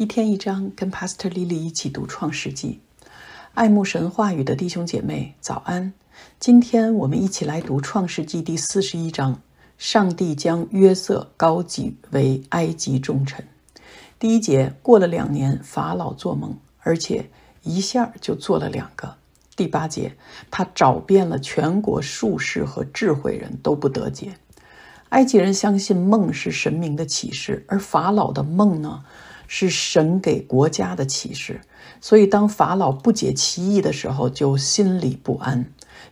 一天一章，跟 Pastor Lily 一起读《创世纪》，爱慕神话语的弟兄姐妹，早安！今天我们一起来读《创世纪》第四十一章。上帝将约瑟高举为埃及忠臣。第一节，过了两年，法老做梦，而且一下就做了两个。第八节，他找遍了全国术士和智慧人都不得解。埃及人相信梦是神明的启示，而法老的梦呢？是神给国家的启示，所以当法老不解其意的时候，就心里不安。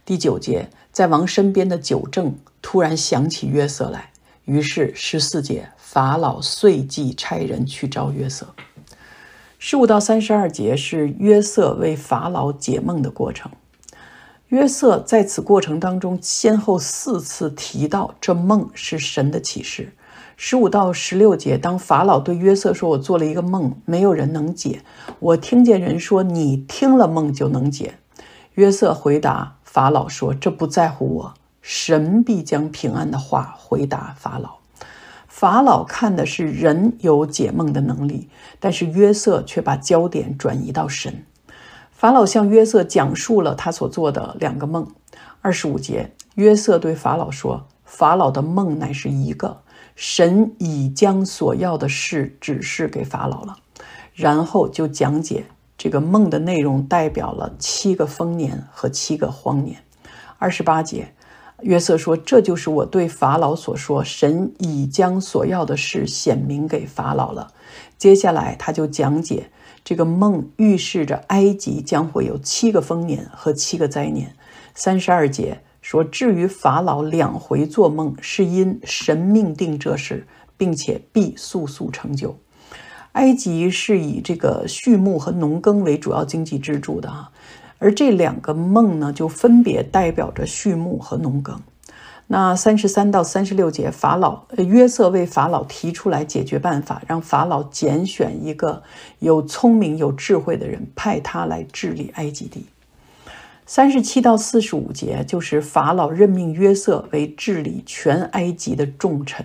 第九节，在王身边的九正突然想起约瑟来，于是十四节，法老遂即差人去召约瑟。十五到三十二节是约瑟为法老解梦的过程。约瑟在此过程当中，先后四次提到这梦是神的启示。十五到十六节，当法老对约瑟说：“我做了一个梦，没有人能解。我听见人说，你听了梦就能解。”约瑟回答法老说：“这不在乎我，神必将平安的话。”回答法老。法老看的是人有解梦的能力，但是约瑟却把焦点转移到神。法老向约瑟讲述了他所做的两个梦。二十五节，约瑟对法老说：“法老的梦乃是一个。”神已将所要的事指示给法老了，然后就讲解这个梦的内容，代表了七个丰年和七个荒年。二十八节，约瑟说：“这就是我对法老所说，神已将所要的事显明给法老了。”接下来，他就讲解这个梦预示着埃及将会有七个丰年和七个灾年。三十二节。说至于法老两回做梦，是因神命定这事，并且必速速成就。埃及是以这个畜牧和农耕为主要经济支柱的啊，而这两个梦呢，就分别代表着畜牧和农耕。那三十三到三十六节，法老约瑟为法老提出来解决办法，让法老拣选一个有聪明有智慧的人，派他来治理埃及地。三十七到四十五节就是法老任命约瑟为治理全埃及的重臣。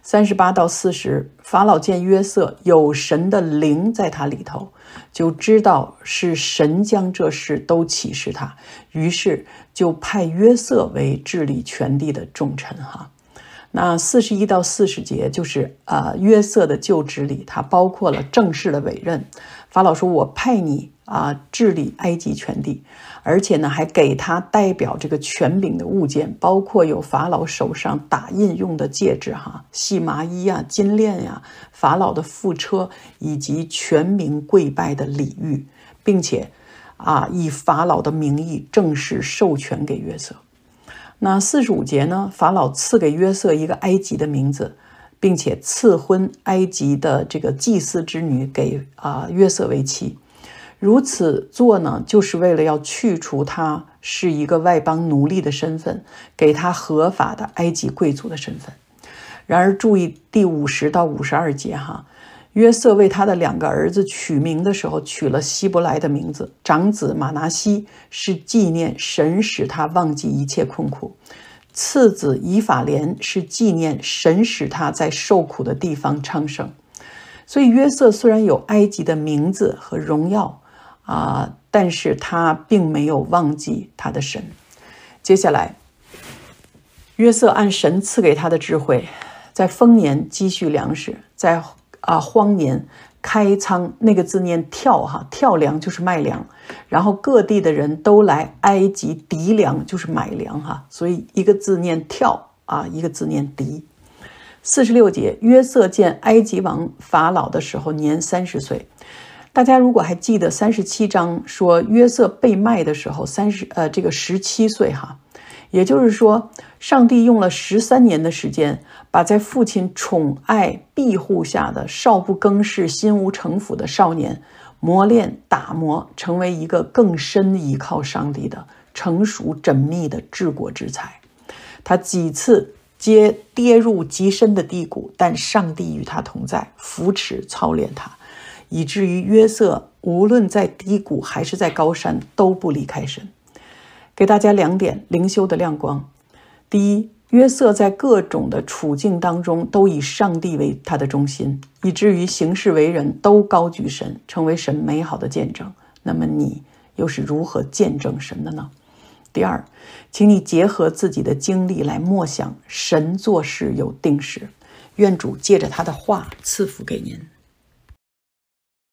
三十八到四十，法老见约瑟有神的灵在他里头，就知道是神将这事都启示他，于是就派约瑟为治理全地的重臣。哈，那四十一到四十节就是啊，约瑟的就职里，它包括了正式的委任。法老说：“我派你。”啊，治理埃及全地，而且呢，还给他代表这个权柄的物件，包括有法老手上打印用的戒指，哈，细麻衣呀，金链呀，法老的副车，以及全民跪拜的礼遇，并且，啊，以法老的名义正式授权给约瑟。那四十五节呢，法老赐给约瑟一个埃及的名字，并且赐婚埃及的这个祭司之女给啊约瑟为妻。如此做呢，就是为了要去除他是一个外邦奴隶的身份，给他合法的埃及贵族的身份。然而，注意第五十到五十二节哈，约瑟为他的两个儿子取名的时候，取了希伯来的名字。长子马拿西是纪念神使他忘记一切困苦，次子以法莲是纪念神使他在受苦的地方昌盛。所以，约瑟虽然有埃及的名字和荣耀。啊！但是他并没有忘记他的神。接下来，约瑟按神赐给他的智慧，在丰年积蓄粮食，在啊荒年开仓。那个字念跳哈，跳粮就是卖粮。然后各地的人都来埃及籴粮，就是买粮哈。所以一个字念跳啊，一个字念籴。四十六节，约瑟见埃及王法老的时候，年三十岁。大家如果还记得三十七章说约瑟被卖的时候，三十呃这个十七岁哈，也就是说，上帝用了十三年的时间，把在父亲宠爱庇护下的少不更事、心无城府的少年，磨练打磨，成为一个更深依靠上帝的成熟缜密的治国之才。他几次皆跌入极深的低谷，但上帝与他同在，扶持操练他。以至于约瑟无论在低谷还是在高山都不离开神。给大家两点灵修的亮光：第一，约瑟在各种的处境当中都以上帝为他的中心，以至于行事为人都高举神，成为神美好的见证。那么你又是如何见证神的呢？第二，请你结合自己的经历来默想，神做事有定势。愿主借着他的话赐福给您。